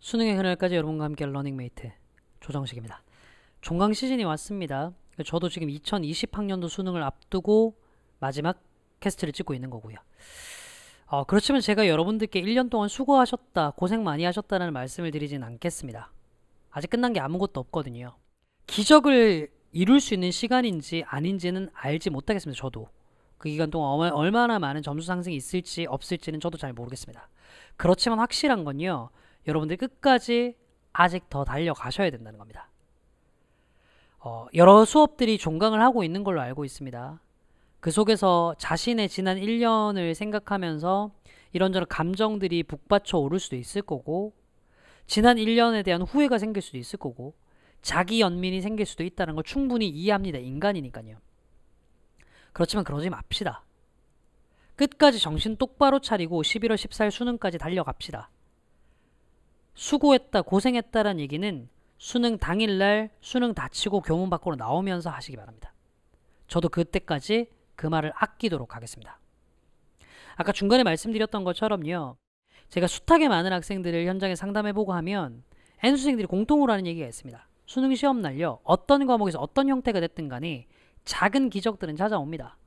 수능의 그날까지 여러분과 함께 러닝메이트 조정식입니다. 종강 시즌이 왔습니다. 저도 지금 2020학년도 수능을 앞두고 마지막 캐스트를 찍고 있는 거고요. 어, 그렇지만 제가 여러분들께 1년 동안 수고하셨다, 고생 많이 하셨다는 말씀을 드리진 않겠습니다. 아직 끝난 게 아무것도 없거든요. 기적을 이룰 수 있는 시간인지 아닌지는 알지 못하겠습니다. 저도. 그 기간 동안 얼마나 많은 점수 상승이 있을지 없을지는 저도 잘 모르겠습니다. 그렇지만 확실한 건요. 여러분들 끝까지 아직 더 달려가셔야 된다는 겁니다. 어, 여러 수업들이 종강을 하고 있는 걸로 알고 있습니다. 그 속에서 자신의 지난 1년을 생각하면서 이런저런 감정들이 북받쳐 오를 수도 있을 거고 지난 1년에 대한 후회가 생길 수도 있을 거고 자기 연민이 생길 수도 있다는 걸 충분히 이해합니다. 인간이니까요. 그렇지만 그러지 맙시다. 끝까지 정신 똑바로 차리고 11월 14일 수능까지 달려갑시다. 수고했다, 고생했다란 얘기는 수능 당일날 수능 다치고 교문 밖으로 나오면서 하시기 바랍니다. 저도 그때까지 그 말을 아끼도록 하겠습니다. 아까 중간에 말씀드렸던 것처럼요. 제가 숱하게 많은 학생들을 현장에 상담해보고 하면 N수생들이 공통으로 하는 얘기가 있습니다. 수능 시험 날요. 어떤 과목에서 어떤 형태가 됐든 간에 작은 기적들은 찾아옵니다.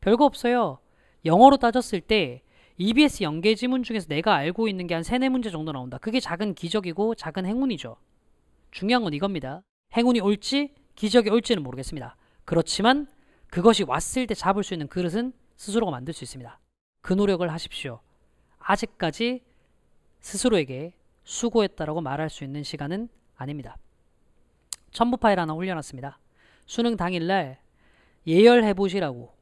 별거 없어요. 영어로 따졌을 때 EBS 연계 지문 중에서 내가 알고 있는 게 한 세네 문제 정도 나온다. 그게 작은 기적이고 작은 행운이죠. 중요한 건 이겁니다. 행운이 올지 기적이 올지는 모르겠습니다. 그렇지만 그것이 왔을 때 잡을 수 있는 그릇은 스스로가 만들 수 있습니다. 그 노력을 하십시오. 아직까지 스스로에게 수고했다라고 말할 수 있는 시간은 아닙니다. 첨부 파일 하나 올려놨습니다. 수능 당일날 예열해보시라고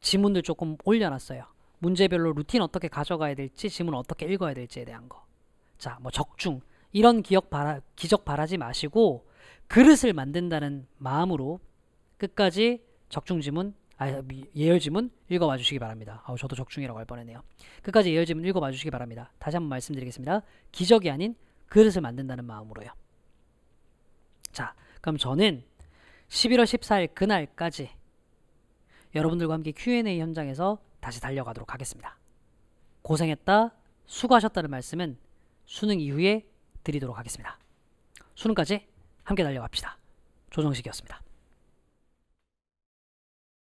지문들 조금 올려놨어요. 문제별로 루틴 어떻게 가져가야 될지 지문 어떻게 읽어야 될지에 대한 거. 자, 뭐 적중 이런 기억 바라, 기적 바라지 마시고 그릇을 만든다는 마음으로 끝까지 적중 지문 아, 예열 지문 읽어봐 주시기 바랍니다. 아우 저도 적중이라고 할 뻔했네요. 끝까지 예열 지문 읽어봐 주시기 바랍니다. 다시 한번 말씀드리겠습니다. 기적이 아닌 그릇을 만든다는 마음으로요. 자, 그럼 저는 11월 14일 그날까지 여러분들과 함께 Q&A 현장에서 다시 달려가도록 하겠습니다. 고생했다, 수고하셨다는 말씀은 수능 이후에 드리도록 하겠습니다. 수능까지 함께 달려갑시다. 조정식이었습니다.